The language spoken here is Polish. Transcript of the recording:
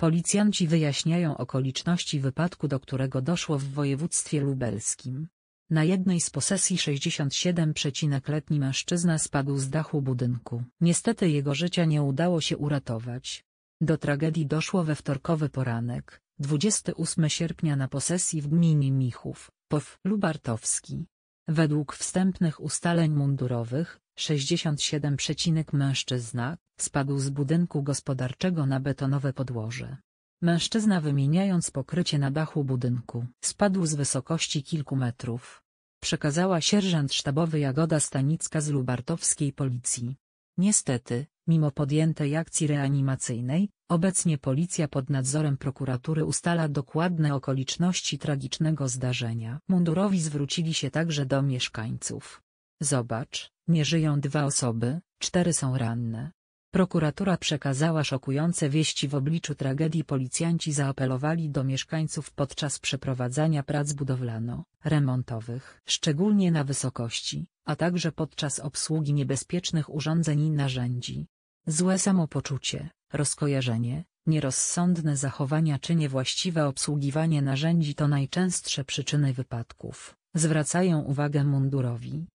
Policjanci wyjaśniają okoliczności wypadku, do którego doszło w województwie lubelskim. Na jednej z posesji 67-letni mężczyzna spadł z dachu budynku. Niestety jego życia nie udało się uratować. Do tragedii doszło we wtorkowy poranek, 28 sierpnia na posesji w gminie Michów, POW Lubartowski. Według wstępnych ustaleń mundurowych, 67, mężczyzna, spadł z budynku gospodarczego na betonowe podłoże. Mężczyzna wymieniając pokrycie na dachu budynku spadł z wysokości kilku metrów. Przekazała sierżant sztabowy Jagoda Stanicka z lubartowskiej policji. Niestety, mimo podjętej akcji reanimacyjnej, obecnie policja pod nadzorem prokuratury ustala dokładne okoliczności tragicznego zdarzenia. Mundurowi zwrócili się także do mieszkańców. Zobacz, nie żyją dwa osoby, cztery są ranne. Prokuratura przekazała szokujące wieści w obliczu tragedii policjanci zaapelowali do mieszkańców podczas przeprowadzania prac budowlano-remontowych, szczególnie na wysokości, a także podczas obsługi niebezpiecznych urządzeń i narzędzi. Złe samopoczucie, rozkojarzenie, nierozsądne zachowania czy niewłaściwe obsługiwanie narzędzi to najczęstsze przyczyny wypadków, zwracają uwagę mundurowi.